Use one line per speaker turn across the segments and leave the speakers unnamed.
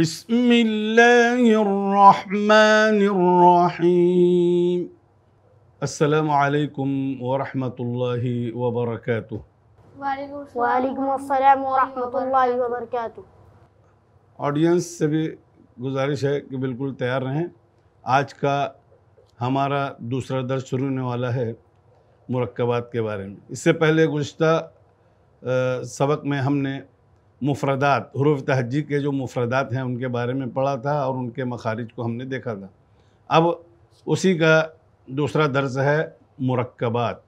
بسم الله الرحمن الرحيم السلام عليكم ورحمة الله وبركاته
وعليكم السلام ورحمة الله وبركاته
audience से भी गुजारिश है कि बिल्कुल तैयार रहें आज का हमारा दूसरा दर्ज शुरू होने वाला है मरकबात के बारे में इससे पहले गुज्त सबक में हमने मुफरदात हरूफ तहजी के जो मुफरदात हैं उनके बारे में पढ़ा था और उनके मखारिज को हमने देखा था अब उसी का दूसरा दर्ज है मरकबात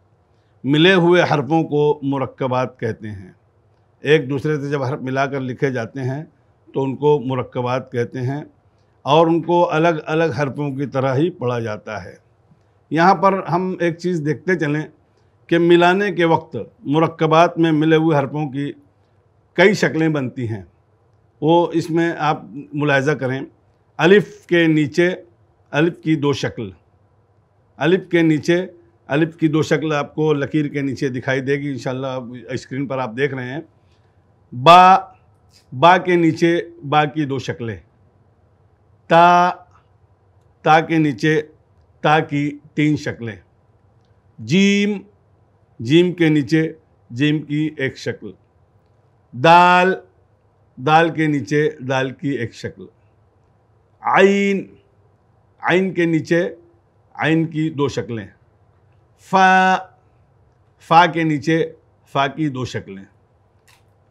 मिले हुए हरफों को मरकबात कहते हैं एक दूसरे से जब हरफ मिला कर लिखे जाते हैं तो उनको मरक्बात कहते हैं और उनको अलग अलग हरफों की तरह ही पढ़ा जाता है यहाँ पर हम एक चीज़ देखते चलें कि मिलाने के वक्त मरक्बात में मिले हुए हरफों की कई शक्लें बनती हैं वो इसमें आप मुलायजा करें अलिफ़ के नीचे अलिफ़ की दो शक्ल अलिफ़ के नीचे अलिफ़ की दो शक्ल आपको लकीर के नीचे दिखाई देगी इन स्क्रीन पर आप देख रहे हैं बा बा के नीचे बा की दो शक्लें ता ता के नीचे ता की तीन शक्लें जीम जीम के नीचे जीम की एक शक्ल दाल दाल के नीचे दाल की एक शक्ल आइन आइन के नीचे आइन की दो शक्लें फ़ा फ़ा के नीचे फ़ा की दो शक्लें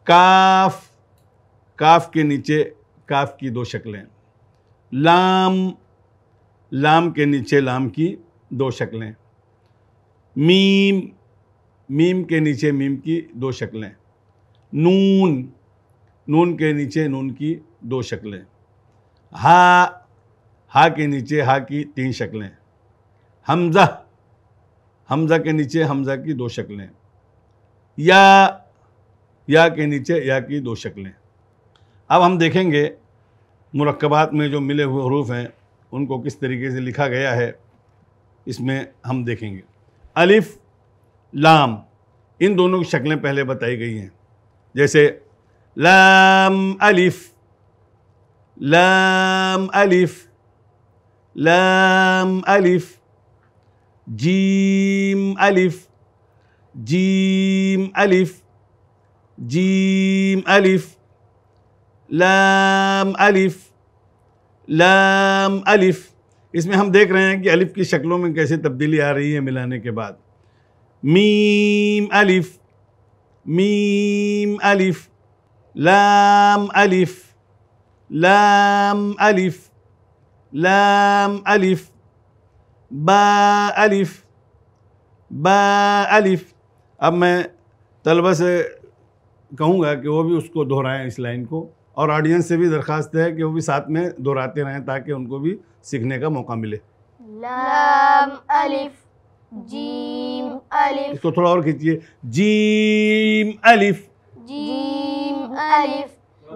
काफ काफ के नीचे काफ की दो शक्लें लाम लाम के नीचे लाम की दो शक्लें मीम मीम के नीचे मीम की दो शक्लें नून नून के नीचे नून की दो शक्लें हा हा के नीचे हा की तीन शक्लें हमज़ा हमज़ा के नीचे हमज़ा की दो शक्लें या या के नीचे या की दो शक्लें अब हम देखेंगे मरकबात में जो मिले हुए हरूफ हैं उनको किस तरीके से लिखा गया है इसमें हम देखेंगे अलिफ लाम इन दोनों की शक्लें पहले बताई गई हैं जैसे लाम अलिफ लाम अलिफ लाम अलिफ जीम अलिफ जीम अलिफ जीम अलिफ लाम अलिफ लाम अलिफ इसमें हम देख रहे हैं कि अलिफ की शक्लों में कैसे तब्दीली आ रही है मिलाने के बाद मीम अलिफ मीम अलिफ लाम अलिफ लाम अलिफ लाम अलिफ बा अलिफ बा अलिफ अब मैं तलबा से कहूँगा कि वो भी उसको दोहराएं इस लाइन को और ऑडियंस से भी दरखास्त है कि वो भी साथ में दोहराते रहें ताकि उनको भी सीखने का मौका मिले
लाम अलिफ जीम अलिफ
इसको थोड़ा और खींचिए जीम अलिफ
जीम अलिफ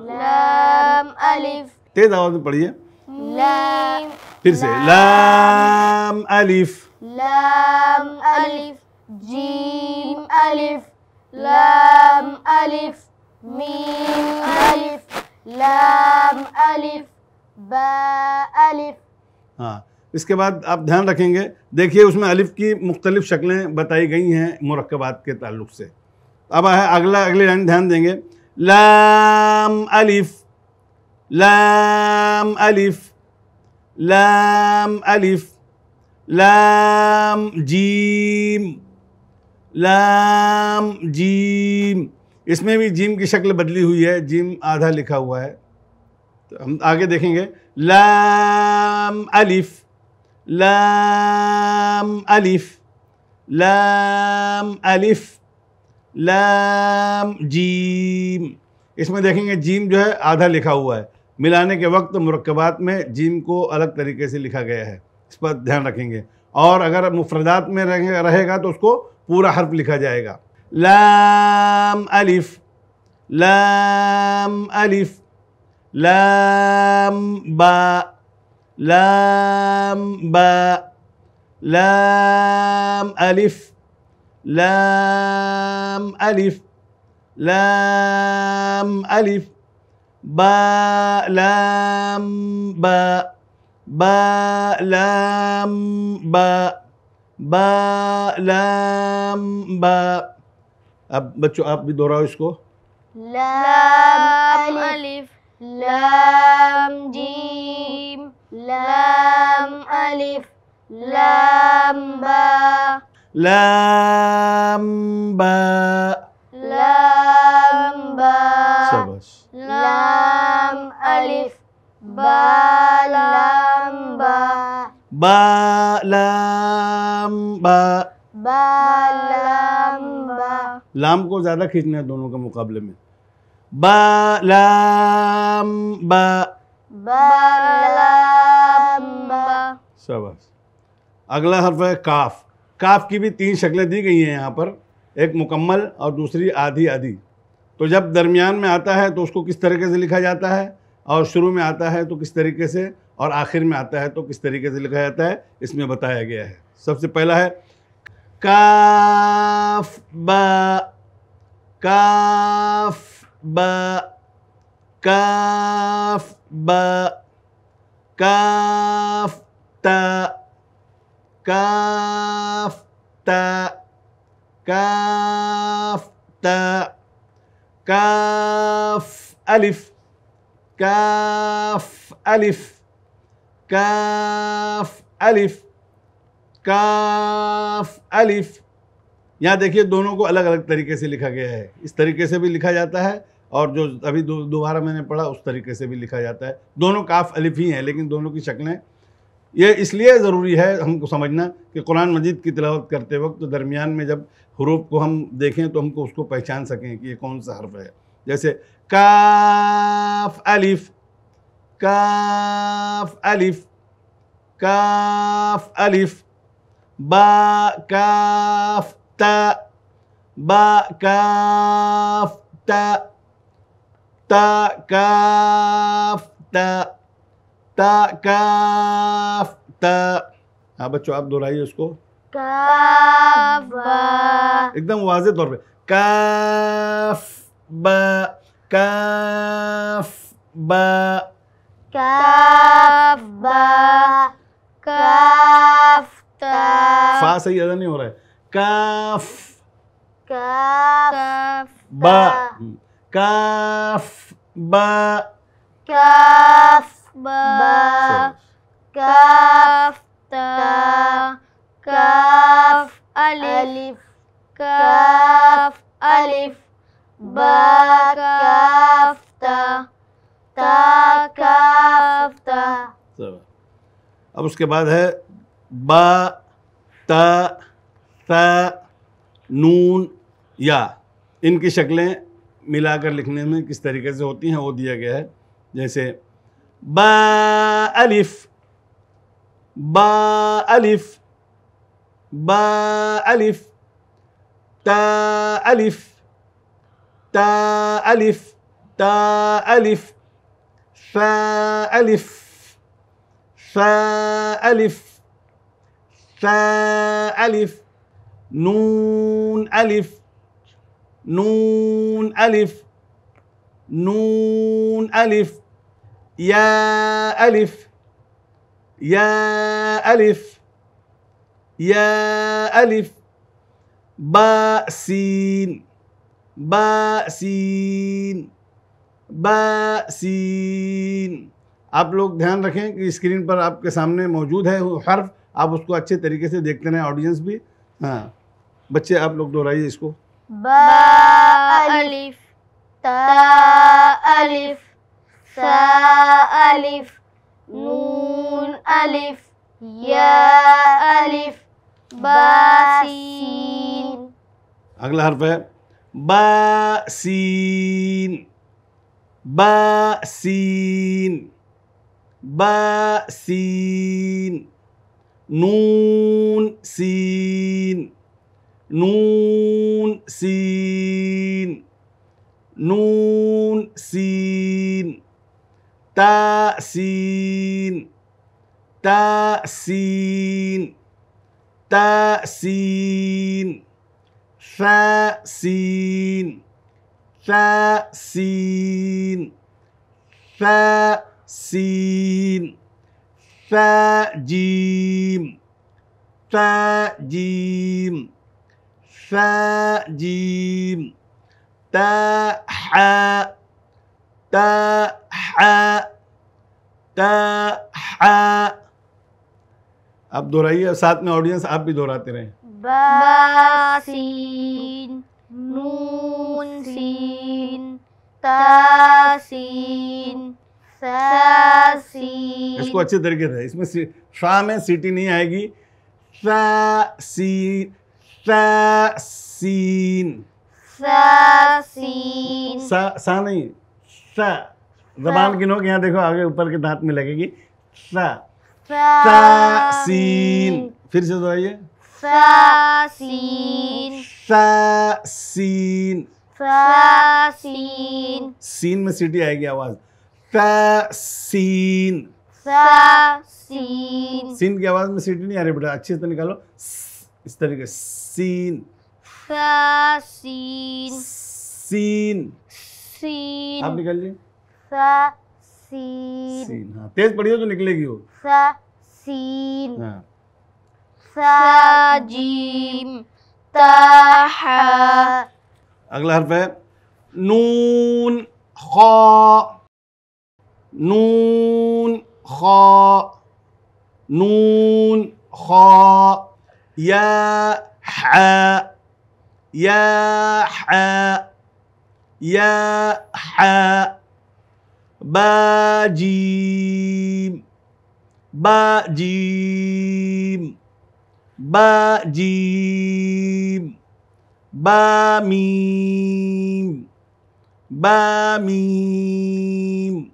लाम अलिफ
तेज आवाज में पढ़िए
लाम
फिर से लाम अलिफ
लाम अलिफ जीम अलिफ लाम अलिफ मीम अलिफ लाम अलिफ बा अलिफ
हाँ इसके बाद आप ध्यान रखेंगे देखिए उसमें अलिफ की मुख्तलिफ शक्लें बताई गई हैं मरकबात के ताल्लुक से अब है अगला अगली लाइन ध्यान देंगे लाम अलिफ लाम अलिफ लाम अलिफ लाम जीम लाम जीम इसमें भी जीम की शक्ल बदली हुई है जीम आधा लिखा हुआ है तो हम आगे देखेंगे लाम अलिफ़ लाम अलिफ लाम अलिफ लाम जीम इसमें देखेंगे जीम जो है आधा लिखा हुआ है मिलाने के वक्त मरकबात में जीम को अलग तरीके से लिखा गया है इस पर ध्यान रखेंगे और अगर मुफरदात में रहेगा तो उसको पूरा हर्फ लिखा जाएगा लाम अलिफ लाम अलिफ लाम बा لام باء لام ألف لام ألف لام ألف باء لام باء باء لام باء باء لام باء بچو اب بھی भी اس کو
لام الف لام जी लाम अलिफ लाम्बा
लाम्बा
लाम्बा शाबाश लाम अलिफ बा लाम्बा
बा लाम्बा
बा लाम्बा
लाम को ज़्यादा खींचना है दोनों के मुकाबले में बा लाम बा
बा लाम
शाबाश अगला हर्फ है काफ काफ की भी तीन शक्लें दी गई हैं यहाँ पर एक मुकम्मल और दूसरी आधी आधी तो जब दरमियान में आता है तो उसको किस तरीके से लिखा जाता है और शुरू में आता है तो किस तरीके से और आखिर में आता है तो किस तरीके से लिखा जाता है इसमें बताया गया है सबसे पहला है काफ बा काफ बा काफ बा काफ ta kaf ta kaf ta kaf alif kaf alif काफ अलिफ काफ अलिफ यहाँ देखिए दोनों को अलग अलग तरीके से लिखा गया है इस तरीके से भी लिखा जाता है और जो अभी दोबारा मैंने पढ़ा उस तरीके से भी लिखा जाता है दोनों काफ अलिफ ही हैं लेकिन दोनों की शक्लें ये इसलिए ज़रूरी है हमको समझना कि कुरान मजीद की तिलावत करते वक्त तो दरमियान में जब हरूफ को हम देखें तो हमको उसको पहचान सकें कि ये कौन सा हर्फ है जैसे काफ अलिफ काफ अलिफ काफ अलिफ बा काफ ता बा काफ ता ता काफ ता ता
काफ
ता हाँ बच्चों आप दोहराइए उसको एकदम वाजे तौर पे काफ ब काफ ब
काफ ब काफ ता फा
सही अदा नहीं हो रहा है काफ
काफ
ब हम्म। काफ ब
काफ ba kaf ta kaf alif kaf alif ba kaf ta ta kaf ta
अब उसके बाद है बा ता ता नून या इनकी शक्लें मिलाकर लिखने में किस तरीके से होती हैं वो दिया गया है जैसे با ألف با ألف با ألف تا ألف تا ألف تا ألف ثا ألف ثا ألف ثا ألف نون ألف نون ألف نون ألف يا ألف يا ألف يا ألف باء سين باء سين باء سين आप लोग ध्यान रखें कि स्क्रीन पर आपके सामने मौजूद है वो हर्फ आप उसको अच्छे तरीके से देखते रहें ऑडियंस भी हाँ बच्चे आप लोग दोहराइए इसको बा
अलिफ ता अलिफ ثاء ألف نون ألف ياء ألف باسين
أغلى حرف ہے إيه؟ باسين باسين باسين نون سين نون سين نون سين Ta'sin Ta'sin Ta'sin jim, Taksin. jim, Takjim. jim, Takjim. Taha. Taha. हा आप दोहराइए साथ में ऑडियंस आप भी दोहराते रहे इसको अच्छे तरीके से इसमें शाह में सीटी नहीं आएगी सासीन
सासीन
सा सा नहीं सा जबान गिनो नोक यहाँ देखो आगे ऊपर के दांत में लगेगी सा सा सीन फिर से दोहराइए
सा सीन
सा सीन
सीन
सीन में सीटी आएगी आवाज सा सीन
सीन
सीन की आवाज में सीटी नहीं आ रही बेटा अच्छे से निकालो इस तरीके सीन
सीन
सीन
सीन आप निकालिए स सीन
सीन हाँ तेज पढ़िए तो निकलेगी वो
स सीन हाँ साजीम
अगला हर्फ है नून ख नून ख नून ख या हा या या Bajim. Bajim. Bajim. Bamim. Bamim.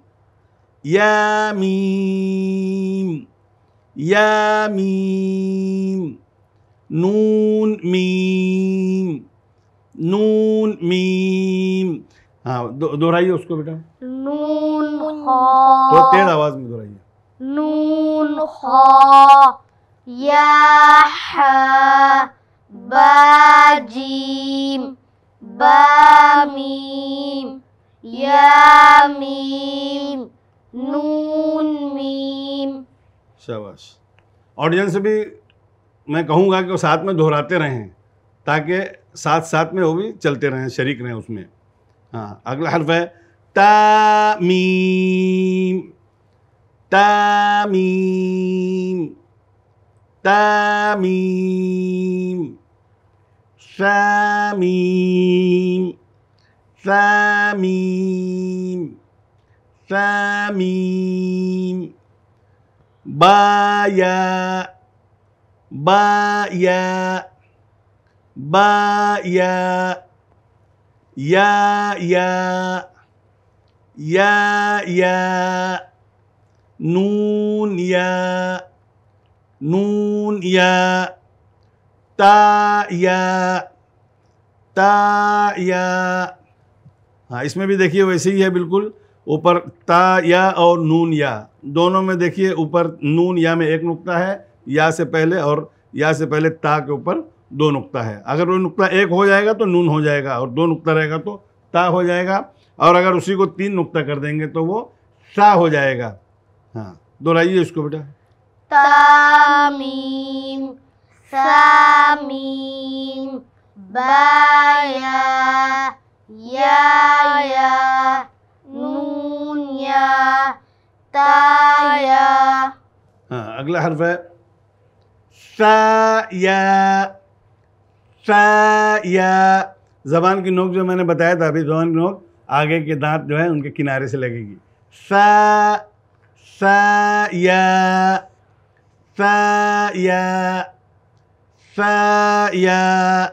Yamim. Yamim. Nun mim. Nun mim. हाँ दोहराइए उसको बेटा
नून तो तेज
आवाज में दोहराइए
नून या बाजीम बामीम यामीम नून मीम
शाबाश ऑडियंस भी मैं कहूँगा कि वो साथ में दोहराते रहें ताकि साथ साथ में वो भी चलते रहें शरीक रहें उसमें اگلا حرف ہے تامیم تامیم تامیم سامیم سامیم سامیم بایا بایا بایا, بایا या या या या नून या नून या ता या ता या हाँ इसमें भी देखिए वैसे ही है बिल्कुल ऊपर ता या और नून या दोनों में देखिए ऊपर नून या में एक नुकता है या से पहले और या से पहले ता के ऊपर दो नुकता है अगर वो नुकता एक हो जाएगा तो नून हो जाएगा और दो नुकता रहेगा तो ता हो जाएगा और अगर उसी को तीन नुकता कर देंगे तो वो सा हो जाएगा हाँ दोहराइए इसको बेटा
तामीम सामीम बाया या या नून या ताया
हाँ अगला हर्फ है सा या फ या जबान की नोक जो मैंने बताया था अभी जबान की नोक आगे के दांत जो है उनके किनारे से लगेगी सा सा या या या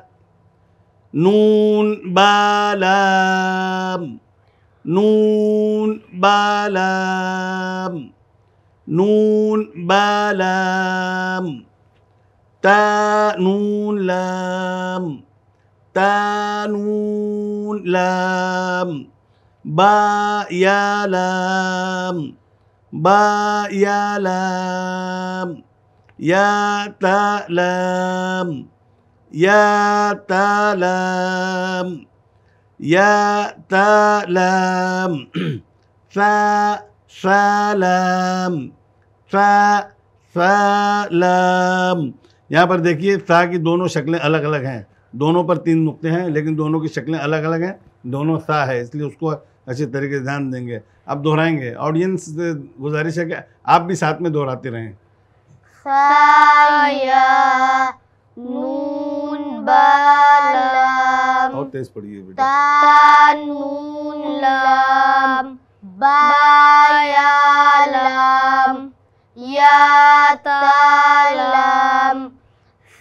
नून बालाम नून बालाम नून बालाम نون لام تا نون لام با يا لام با يا لام يا تا لام يا تا لام يا تا لام فا سلام فا سلام यहाँ पर देखिए सा की दोनों शक्लें अलग अलग हैं दोनों पर तीन नुकते हैं लेकिन दोनों की शक्लें अलग अलग हैं दोनों सा है इसलिए उसको अच्छे तरीके से ध्यान देंगे अब दोहराएंगे ऑडियंस से गुजारिश है कि आप भी साथ में दोहराते रहें
और तेज पढ़िए बेटा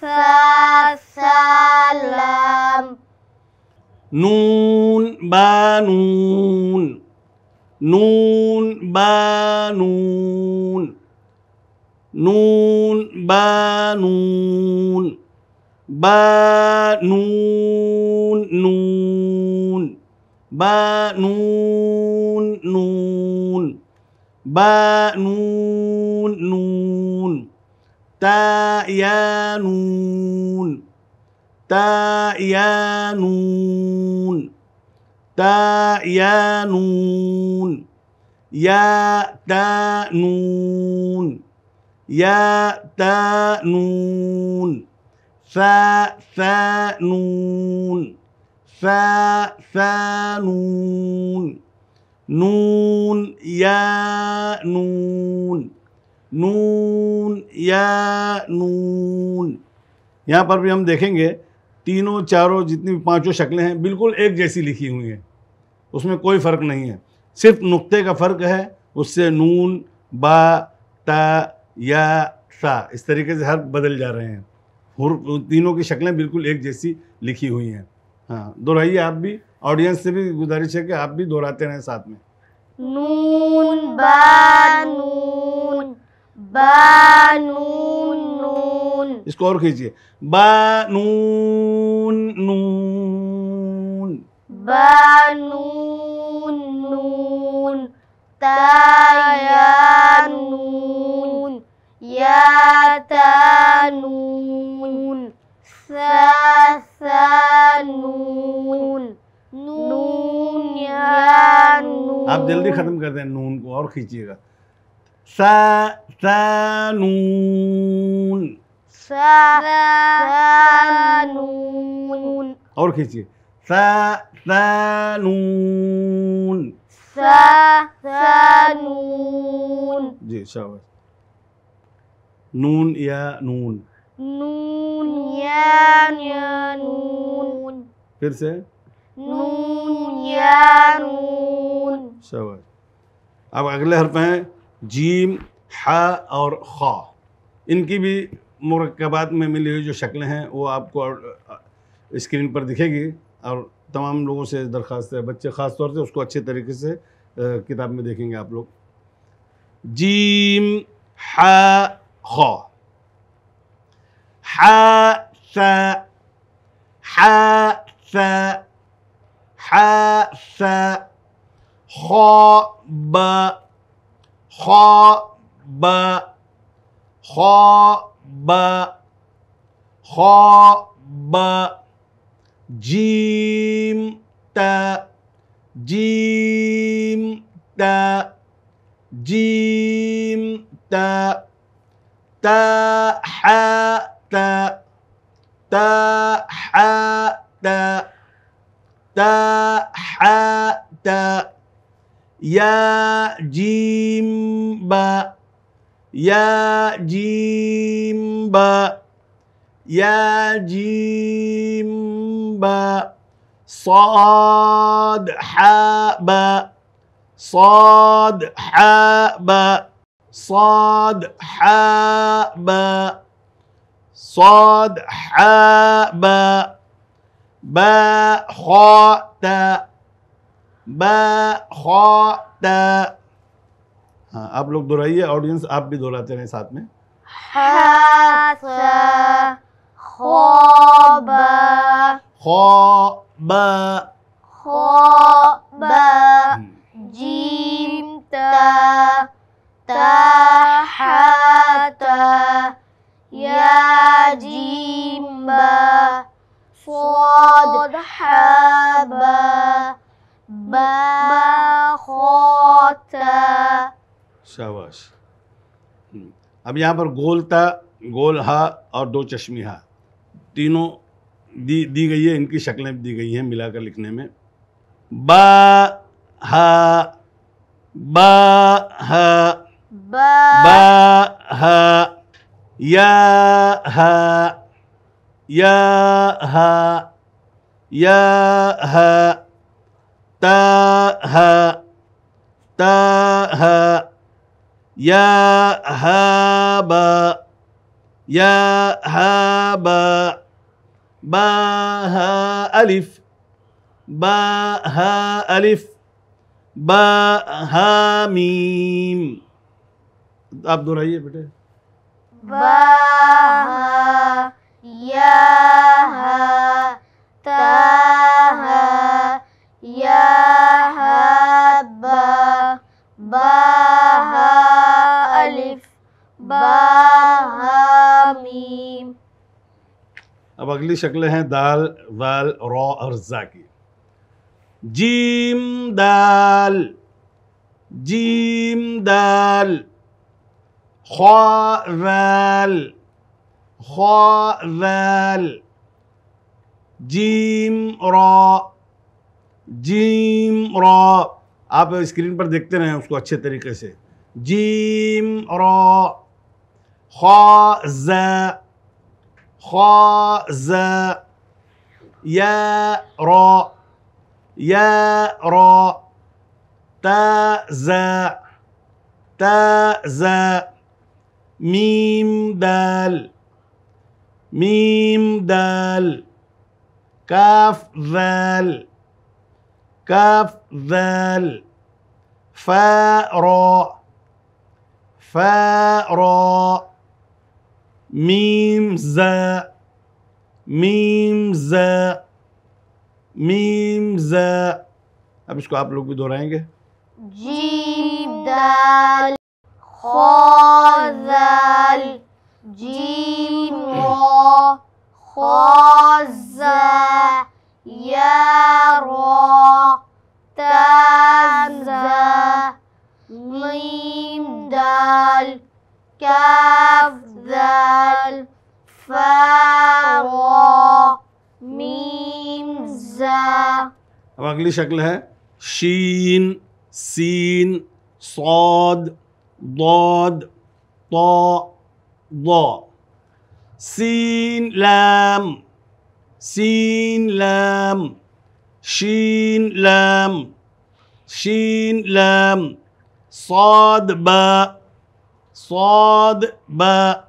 Nun
banun Nun banun Nun banun Banun nun Banun nun Banun nun تا يا نون تا يا نون تا يا نون يا تا نون يا تا نون فا فا نون فا فاء نون نون يا نون नून या नून यहाँ पर भी हम देखेंगे तीनों चारों जितनी भी पाँचों शक्लें हैं बिल्कुल एक जैसी लिखी हुई हैं उसमें कोई फ़र्क नहीं है सिर्फ नुक्ते का फ़र्क है उससे नून बा ता या सा इस तरीके से हर बदल जा रहे हैं तीनों की शक्लें बिल्कुल एक जैसी लिखी हुई हैं हाँ दोहराइए आप भी ऑडियंस से भी गुजारिश है कि आप भी दोहराते रहें साथ में
नून बा नून बनून
इसको और खींचिए बनून नून
बनून नून तया नून या तनून नून नून आप जल्दी खत्म
कर दें नून को और खींचिएगा س
ثانون س ثانون
أول كذي س ثانون
س ثانون
جي شاور نون يا نون
نون يا يا نون فرسة نون يا نون
شاور أبغى أقول له هرفين जीम हा और खा इनकी भी मरकबात में मिली हुई जो शक्लें हैं वो आपको स्क्रीन पर दिखेगी और तमाम लोगों से दरख्वास्त है बच्चे ख़ास तौर से उसको अच्छे तरीके से किताब में देखेंगे आप लोग जीम हा खा हा सा हा सा हा सा खा बा خاب خاب خاب جيم تا جيم تا جيم تا ت ح تا ت ح ت, ت, ح ت يا جيم با يا جيم با يا جيم با صاد حاء با صاد حاء با صاد حاء با صاد حاء با باء خاء تا ba kho ta ha ab log dohraiye audience aap bhi dohrate rahe sath
ha ta kho ba kho ba kho ya jim ba
शाबाश अब यहाँ पर गोल ता गोल हा और दो चश्मी हा तीनों दी दी गई है इनकी शक्लें दी गई हैं मिलाकर लिखने में बा हा बा हा
हा
हा या हा या हा تاء ها تاء ها يا هابا يا هابا با ها ألف با ها ألف با ها ميم आप दोहराइए बेटे
बा या ता
अगली शक्लें हैं दाल वाल रॉ और जा की जीम दाल जीम दाल ख्वाल ख्वाल जीम रॉ जीम रॉ आप स्क्रीन पर देखते रहें उसको अच्छे तरीके से जीम रॉ ख्वाज़ خا خاز يا را يا را تا تازا ميم دال ميم دال كاف ذال كاف ذال فا را فا را ميم زاء ميم زاء ميم زاء अब इसको आप लोग भी दोहराएंगे
जीम दाल खाल जीम खाजा या रा ताजा मीम दाल كاف ذال فا ميم زا
अब अगली शक्ल है शीन सीन सौद दौद तो दो सीन लैम सीन लैम शीन लैम शीन लैम सौद बा صاد باء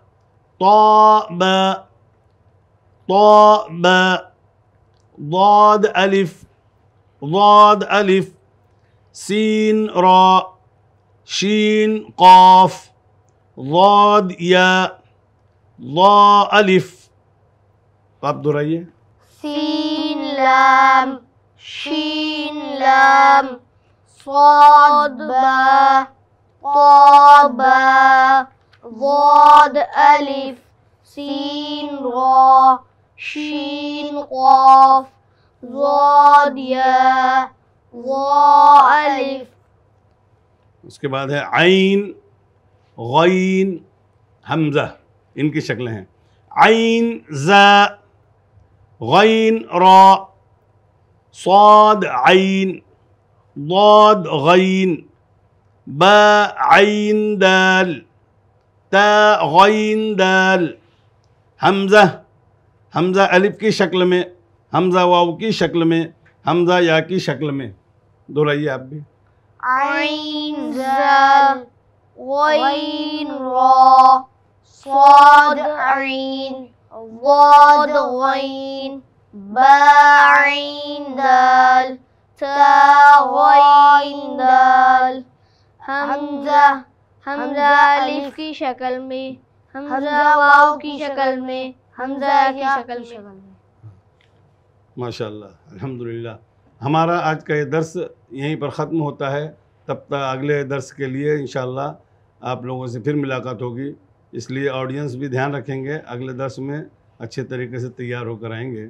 طاء باء طاء باء ضاد ألف ضاد ألف سين راء شين قاف ضاد ياء ضاء ألف طب درية
سين لام شين لام صاد باء طاب ضاد ألف سين را شين قاف ضاد يا ضا ألف
उसके बाद है आइन गईन हमजा इनकी शक्लें हैं आइन ज रॉ रा सौद आइन दौद गैन बाइन तल हमज़ा हमज़ा अलिफ की शक्ल में हमज़ा वाव की शक्ल में हमज़ा या की शक्ल में दोहराइए आप भी
वाइन हमजा हमजा अलीफ की शक्ल में हमजा वाव की शक्ल में हमजा की शक्ल में हम्म।
माशाल्लाह अल्हम्दुलिल्लाह हमारा आज का ये दर्स यहीं पर ख़त्म होता है तब तक अगले दर्स के लिए इन आप लोगों से फिर मुलाकात होगी इसलिए ऑडियंस भी ध्यान रखेंगे अगले दर्स में अच्छे तरीके से तैयार होकर आएंगे